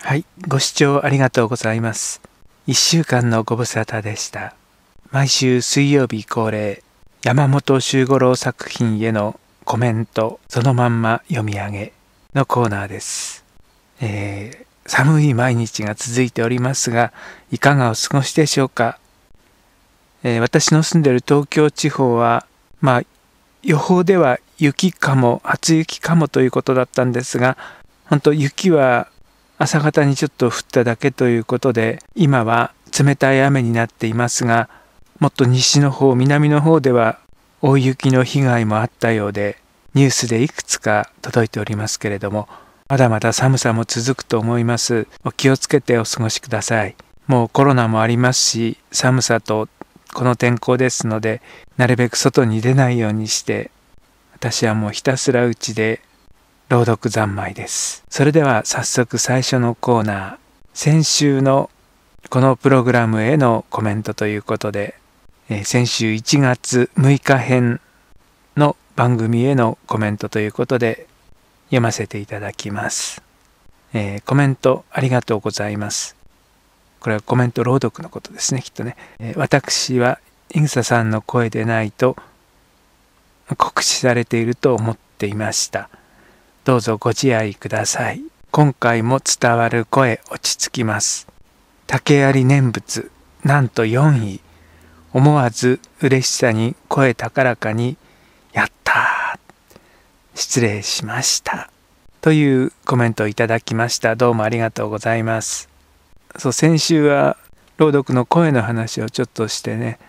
はい、ご視聴ありがとうございます。1週間のご無沙汰でした。毎週水曜日恒例、山本周五郎作品へのコメントそのまんま読み上げのコーナーです。えー、寒い毎日が続いておりますが、いかがお過ごしでしょうか。えー、私の住んでる東京地方は、まあ、予報では雪かも、初雪かもということだったんですが、本当雪は朝方にちょっと降っただけということで、今は冷たい雨になっていますが、もっと西の方、南の方では大雪の被害もあったようで、ニュースでいくつか届いておりますけれども、まだまだ寒さも続くと思います。お気をつけてお過ごしください。もうコロナもありますし、寒さとこの天候ですので、なるべく外に出ないようにして、私はもうひたすらうちで朗読三昧です。それでは早速最初のコーナー、先週のこのプログラムへのコメントということで、えー、先週1月6日編の番組へのコメントということで読ませていただきます。えー、コメントありがとうございます。これはコメント朗読のことですね、きっとね。えー、私はイグサさんの声でないと酷使されていると思っていました。どうぞご自愛ください。今回も伝わる声落ち着きます。竹槍念仏、なんと4位。思わず嬉しさに声高らかに、やった失礼しました。というコメントをいただきました。どうもありがとうございます。そう、先週は朗読の声の話をちょっとしてね、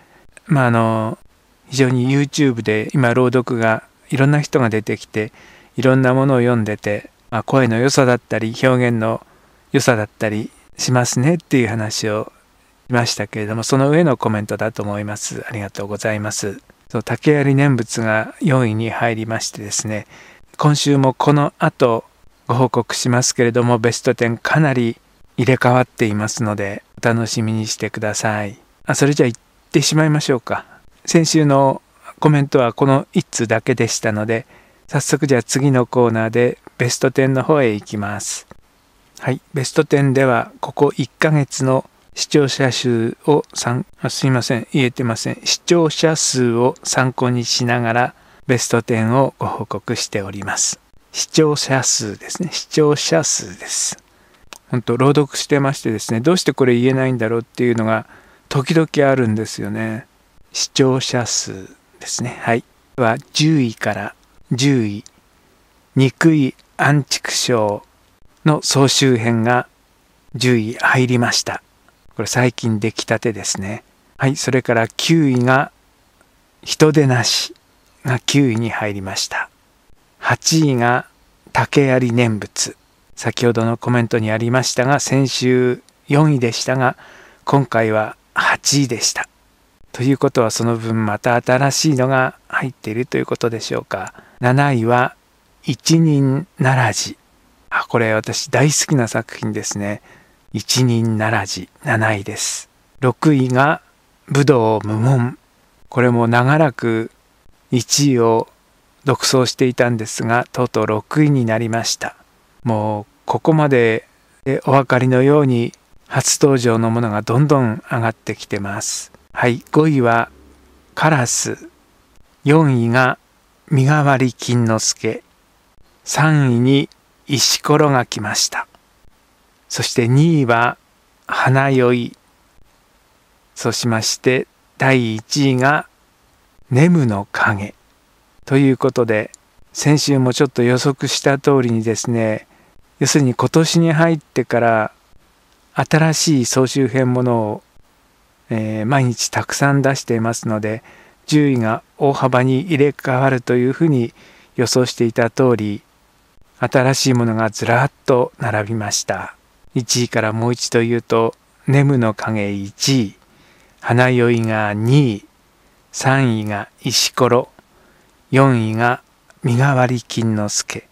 まあ、あの、非常に YouTube で今朗読がいろんな人が出てきて、いろんなものを読んでて、まあ、声の良さだったり表現の良さだったりしますねっていう話をしましたけれどもその上のコメントだと思いますありがとうございますそう竹槍念仏が4位に入りましてですね今週もこの後ご報告しますけれどもベスト10かなり入れ替わっていますのでお楽しみにしてくださいあそれじゃあ行ってしまいましょうか先週のコメントはこの1通だけでしたので早速じゃあ次のコーナーでベスト10の方へ行きます。はい、ベスト10ではここ1ヶ月の視聴者数を参すいません言えてません視聴者数を参考にしながらベスト10をご報告しております視聴者数ですね視聴者数です本当朗読してましてですねどうしてこれ言えないんだろうっていうのが時々あるんですよね視聴者数ですねはいは10位から10位憎い安畜生の総集編が10位入りましたこれ最近できたてですねはいそれから9位が人出なしが9位に入りました8位が竹槍念仏先ほどのコメントにありましたが先週4位でしたが今回は8位でしたということはその分また新しいのが入っているということでしょうか。7位は一人ならじ。あ、これ私大好きな作品ですね。一人ならじ7位です。6位が武道無門。これも長らく1位を独走していたんですが、とうとう6位になりました。もうここまでお分かりのように初登場のものがどんどん上がってきてます。はい、5位はカラス。4位が身代わり金之助。3位に石ころが来ました。そして2位は花酔い。そうしまして第1位がネムの影。ということで、先週もちょっと予測した通りにですね、要するに今年に入ってから新しい総集編ものをえー、毎日たくさん出していますので獣医が大幅に入れ替わるというふうに予想していた通り新しいものがずらっと並びました1位からもう一度言うとネムの影1位花酔いが2位3位が石ころ4位が身代わり金之助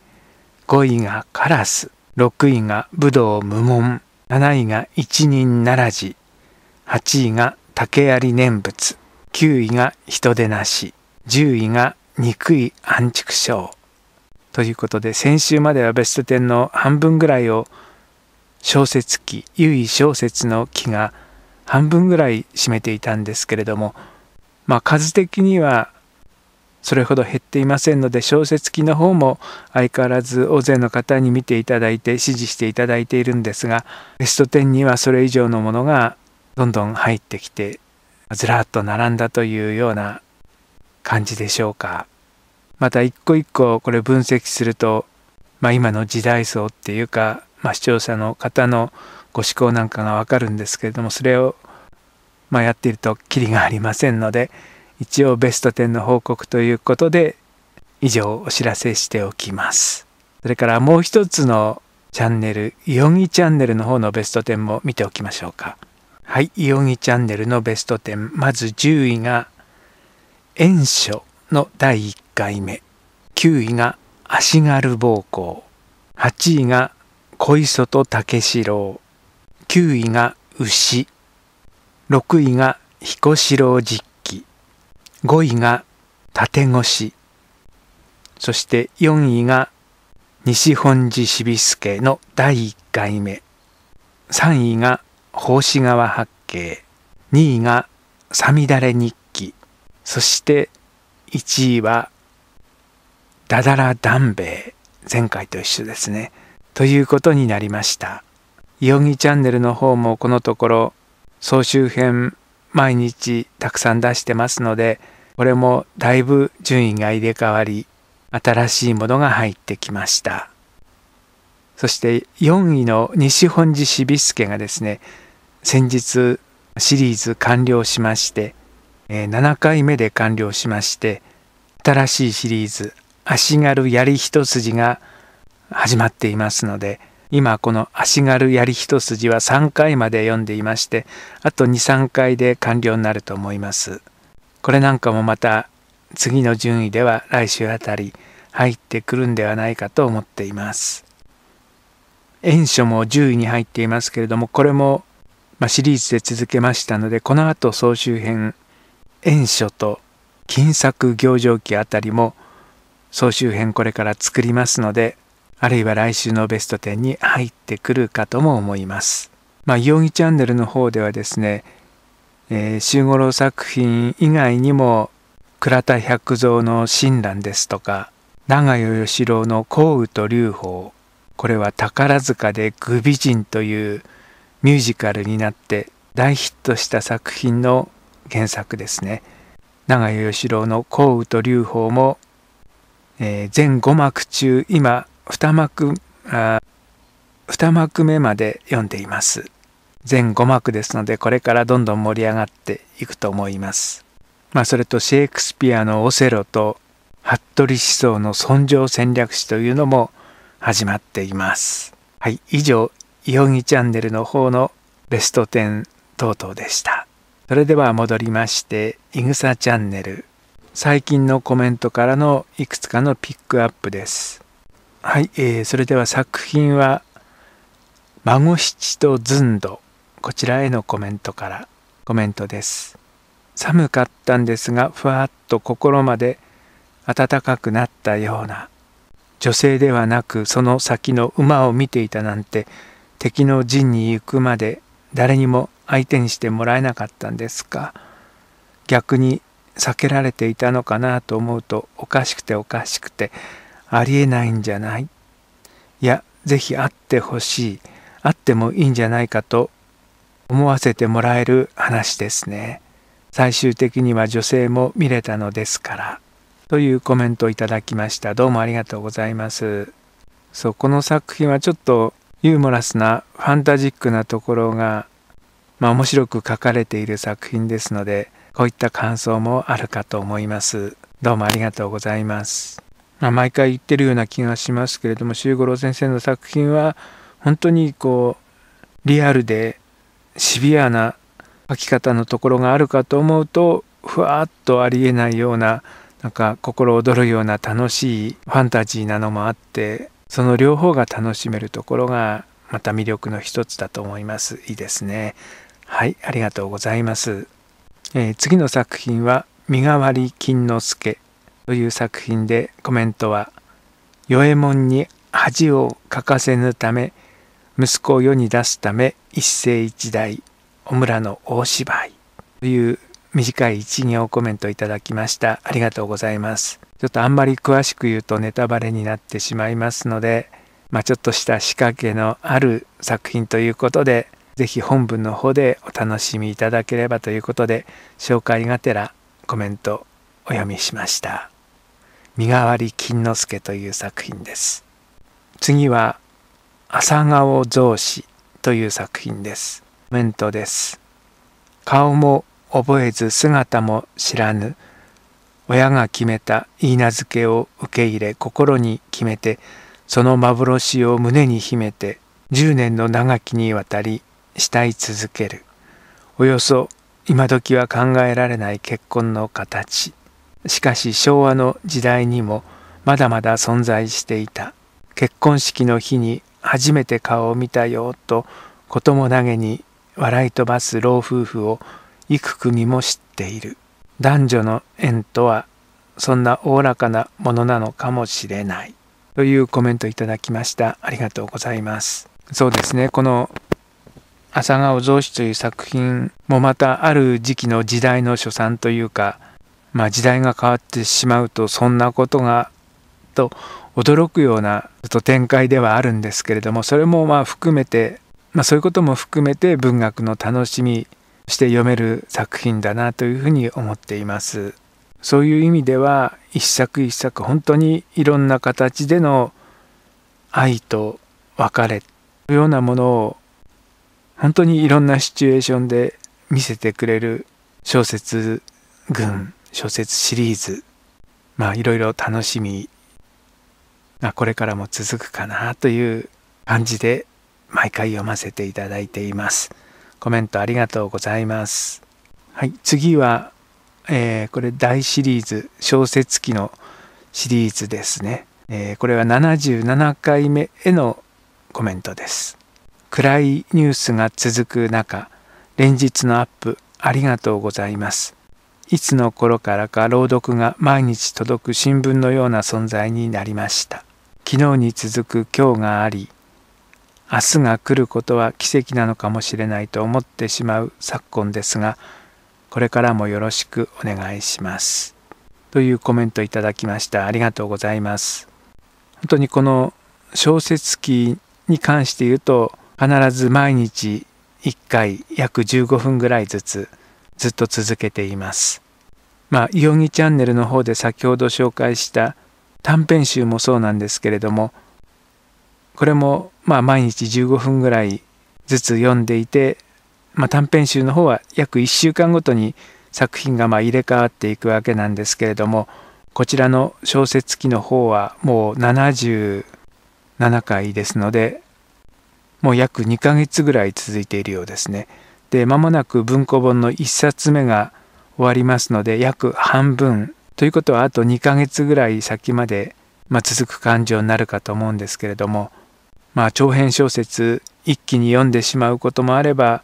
5位がカラス6位が武道無門7位が一人ならじ8位が竹槍念仏9位が人出なし10位が憎い安畜生ということで先週まではベスト10の半分ぐらいを小説記優位小説の記が半分ぐらい占めていたんですけれどもまあ数的にはそれほど減っていませんので小説期の方も相変わらず大勢の方に見ていただいて支持していただいているんですがベスト10にはそれ以上のものがどんどん入ってきてずらっと並んだというような感じでしょうかまた一個一個これ分析すると、まあ、今の時代層っていうか、まあ、視聴者の方のご思考なんかがわかるんですけれどもそれをまあ、やっているとキリがありませんので一応ベスト10の報告ということで以上お知らせしておきますそれからもう一つのチャンネル「ヨギチャンネル」の方のベスト10も見ておきましょうかはい、いおぎチャンネルのベスト10。まず10位が、炎書の第1回目。9位が、足軽暴行。8位が、小磯と竹四郎。9位が、牛。6位が、彦四郎実記。5位が、縦腰。そして4位が、西本寺しびすけの第1回目。3位が、奉仕川八景2位が「さみだれ日記」そして1位は「だだら談兵衛」前回と一緒ですねということになりました「いおぎチャンネル」の方もこのところ総集編毎日たくさん出してますのでこれもだいぶ順位が入れ替わり新しいものが入ってきましたそして4位の西本寺しびすけがですね先日シリーズ完了しまして、え7回目で完了しまして新しいシリーズ「足軽槍一筋」が始まっていますので今この「足軽槍一筋」は3回まで読んでいましてあと23回で完了になると思います。これなんかもまた次の順位では来週あたり入ってくるんではないかと思っています。遠書も10位に入っていますけれどもこれもまあ、シリーズで続けましたのでこの後総集編「遠書」と「金作行情記」あたりも総集編これから作りますのであるいは来週のベスト10に入ってくるかとも思います。まあ、容疑チャンネルの方ではですね、えー、周五郎作品以外にも倉田百蔵の親鸞ですとか長与義郎の「幸雨と流宝」これは宝塚で「グビ人」という「ミュージカルになって大ヒットした作品の原作ですね長与義郎の「幸雨と劉邦」も」えー、全5幕中今2幕あ2幕目まで読んでいます全5幕ですのでこれからどんどん盛り上がっていくと思いますまあそれとシェイクスピアの「オセロ」と服部思想の「尊上戦略史」というのも始まっていますはい以上イオギチャンネルの方のベスト10等々でした。それでは戻りまして、イグサチャンネル。最近のコメントからのいくつかのピックアップです。はい、えー、それでは作品は、孫七とずんど、こちらへのコメントから、コメントです。寒かったんですが、ふわっと心まで暖かくなったような、女性ではなくその先の馬を見ていたなんて、敵の陣に行くまで誰にも相手にしてもらえなかったんですか逆に避けられていたのかなと思うとおかしくておかしくてありえないんじゃないいやぜひ会ってほしい会ってもいいんじゃないかと思わせてもらえる話ですね最終的には女性も見れたのですからというコメントをいただきましたどうもありがとうございますそうこの作品はちょっとユーモラスなファンタジックなところが、まあ、面白く書かれている作品ですのでこういった感想もあるかと思いますどうもありがとうございます、まあ、毎回言ってるような気がしますけれども周五郎先生の作品は本当にこうリアルでシビアな書き方のところがあるかと思うとふわっとありえないようななんか心躍るような楽しいファンタジーなのもあってその両方が楽しめるところがまた魅力の一つだと思いますいいですねはいありがとうございます、えー、次の作品は身代わり金之助という作品でコメントは「与右衛門に恥をかかせぬため息子を世に出すため一世一代小村の大芝居」という短い一行をコメントいただきましたありがとうございますちょっとあんまり詳しく言うとネタバレになってしまいますので、まあ、ちょっとした仕掛けのある作品ということで是非本文の方でお楽しみいただければということで紹介がてらコメントお読みしました身代わり金之助という作品です次は朝顔造詞という作品ですコメントです顔も覚えず姿も知らぬ親が決めた言い名付けを受け入れ心に決めてその幻を胸に秘めて10年の長きにわたり慕い続けるおよそ今時は考えられない結婚の形しかし昭和の時代にもまだまだ存在していた結婚式の日に初めて顔を見たよと子供もげに笑い飛ばす老夫婦を幾組も知っている。男女の縁とはそんなおおらかなものなのかもしれないというコメントいただきましたありがとうございますそうですねこの朝顔増誌という作品もまたある時期の時代の所産というかまあ時代が変わってしまうとそんなことがと驚くようなちょっと展開ではあるんですけれどもそれもまあ含めて、まあ、そういうことも含めて文学の楽しみして読める作品だなというふうに思っています。そういう意味では一作一作本当にいろんな形での愛と別れのようなものを本当にいろんなシチュエーションで見せてくれる小説群小説シリーズまあいろいろ楽しみがこれからも続くかなという感じで毎回読ませていただいています。コメントありがとうございます。はい、次は、えー、これ大シリーズ、小説記のシリーズですね。えー、これは77回目へのコメントです。暗いニュースが続く中、連日のアップありがとうございます。いつの頃からか朗読が毎日届く新聞のような存在になりました。昨日に続く今日があり、明日が来ることは奇跡なのかもしれないと思ってしまう昨今ですがこれからもよろしくお願いします。というコメントいただきましたありがとうございます。本当にこの小説記に関して言うと必ず毎日1回約15分ぐらいずつずっと続けています。まあ、いおぎチャンネルの方で先ほど紹介した短編集もそうなんですけれどもこれもまあ毎日15分ぐらいずつ読んでいて、まあ、短編集の方は約1週間ごとに作品がま入れ替わっていくわけなんですけれどもこちらの小説記の方はもう77回ですのでもう約2ヶ月ぐらい続いているようですね。で間もなく文庫本の1冊目が終わりますので約半分ということはあと2ヶ月ぐらい先まで、まあ、続く感情になるかと思うんですけれどもまあ、長編小説一気に読んでしまうこともあれば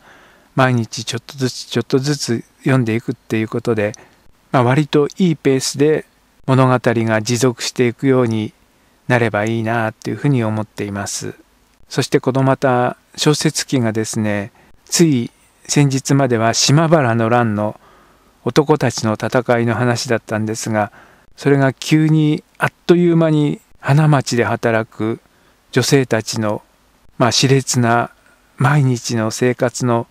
毎日ちょっとずつちょっとずつ読んでいくっていうことで、まあ、割といいペースで物語が持続していくようになればいいなっていうふうに思っていますそしてこのまた小説機がですねつい先日までは島原の乱の男たちの戦いの話だったんですがそれが急にあっという間に花街で働く女性たちの、まあ、熾烈な毎日の生活の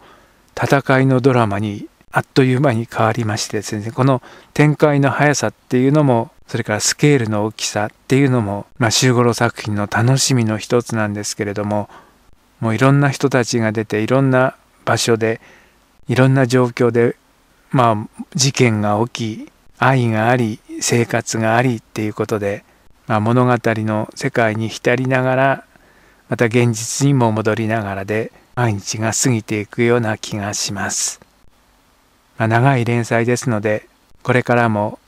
戦いのドラマにあっという間に変わりましてですねこの展開の速さっていうのもそれからスケールの大きさっていうのも、まあ、週頃作品の楽しみの一つなんですけれどももういろんな人たちが出ていろんな場所でいろんな状況でまあ事件が起き愛があり生活がありっていうことでまあ、物語の世界に浸りながらまた現実にも戻りながらで毎日が過ぎていくような気がします、まあ、長い連載ですのでこれからも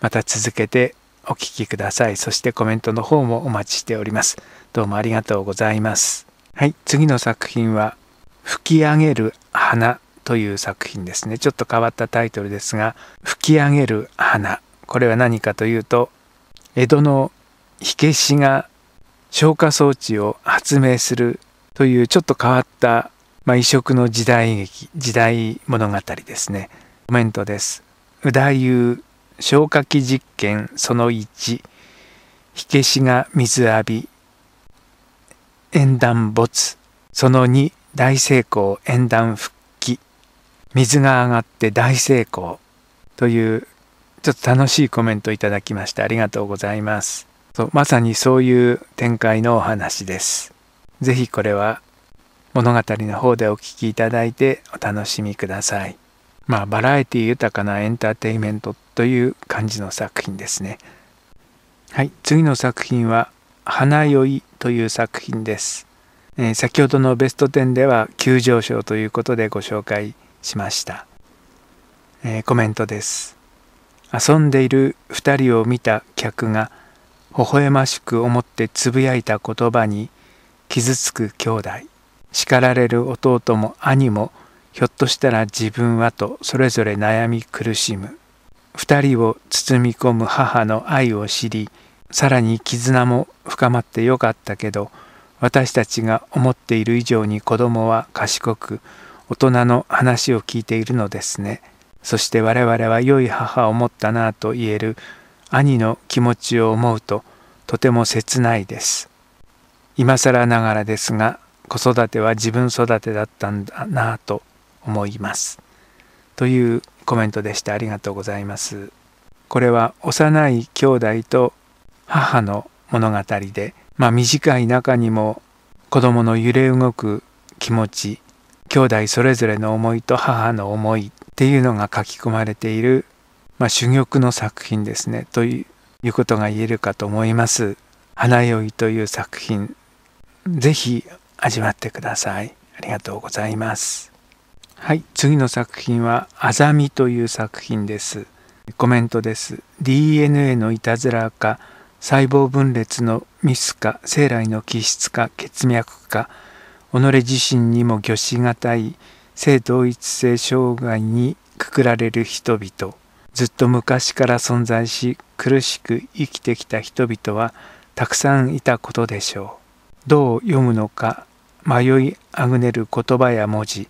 また続けてお聞きくださいそしてコメントの方もお待ちしておりますどうもありがとうございますはい次の作品は吹き上げる花という作品ですねちょっと変わったタイトルですが吹き上げる花これは何かというと江戸の火消しが消火装置を発明するというちょっと変わった、まあ、異色の時代劇時代物語ですねコメントです宇田優消火器実験その1火消しが水浴び縁談没その2大成功縁談復帰水が上がって大成功というちょっと楽しいコメントいただきましてありがとうございます。そうまさにそういう展開のお話です。是非これは物語の方でお聴きいただいてお楽しみください。まあバラエティ豊かなエンターテインメントという感じの作品ですね。はい、次の作品は花酔いという作品です。えー、先ほどのベスト10では急上昇ということでご紹介しました。えー、コメントです。遊んでいる2人を見た客が微笑ましく思ってつぶやいた言葉に傷つく兄弟叱られる弟も兄もひょっとしたら自分はとそれぞれ悩み苦しむ2人を包み込む母の愛を知りさらに絆も深まってよかったけど私たちが思っている以上に子供は賢く大人の話を聞いているのですね。そして我々は良い母を持ったなあと言える兄の気持ちを思うととても切ないです。今更ながらですが子育ては自分育てだったんだなあと思います。というコメントでしたありがとうございます。これは幼い兄弟と母の物語で、まあ、短い中にも子供の揺れ動く気持ち兄弟それぞれの思いと母の思いっていうのが書き込まれている、まあ、珠玉の作品ですねということが言えるかと思います。花酔いという作品ぜひ味わってください。ありがとうございます。はい、次の作品は「あざみ」という作品です。コメントです。DNA のいたずらか細胞分裂のミスか生来の気質か血脈か己自身にも御しがたい性同一性障害にくくられる人々ずっと昔から存在し苦しく生きてきた人々はたくさんいたことでしょうどう読むのか迷いあぐねる言葉や文字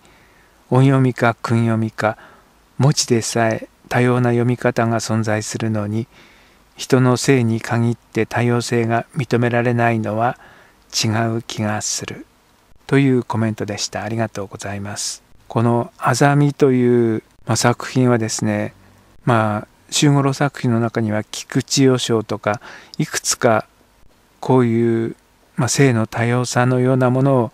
音読みか訓読みか文字でさえ多様な読み方が存在するのに人の性に限って多様性が認められないのは違う気がするというコメントでしたありがとうございますこの「あざみ」という、まあ、作品はですねまあ周五郎作品の中には菊池予章とかいくつかこういう、まあ、性の多様さのようなものを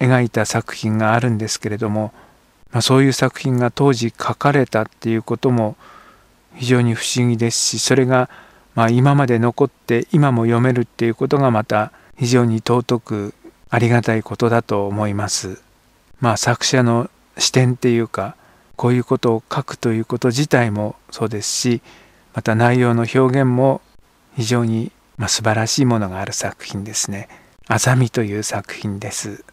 描いた作品があるんですけれども、まあ、そういう作品が当時書かれたっていうことも非常に不思議ですしそれがまあ今まで残って今も読めるっていうことがまた非常に尊くありがたいことだと思います。まあ、作者の視点っていうかこういうことを書くということ自体もそうですしまた内容の表現も非常に、まあ、素晴らしいものがある作品ですね。アザミという作品です。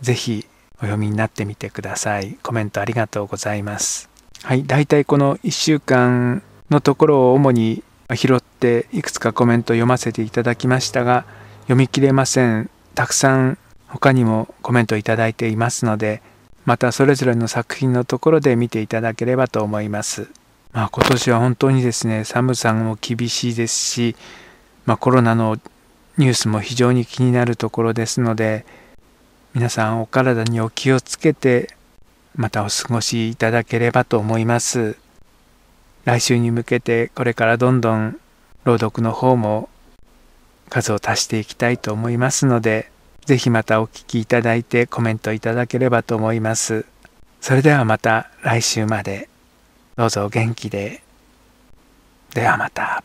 ぜひお読みになってみてください。コメントありがとうございます。はい、だいたいこの1週間のところを主に拾っていくつかコメント読ませていただきましたが読み切れません。たくさん他にもコメントいただいていますのでまたそれぞれの作品のところで見ていただければと思います。まあ、今年は本当にですね寒さも厳しいですし、まあ、コロナのニュースも非常に気になるところですので皆さんお体にお気をつけてまたお過ごしいただければと思います。来週に向けてこれからどんどん朗読の方も数を足していきたいと思いますのでぜひまたお聴きいただいてコメントいただければと思います。それではまた来週まで。どうぞお元気で。ではまた。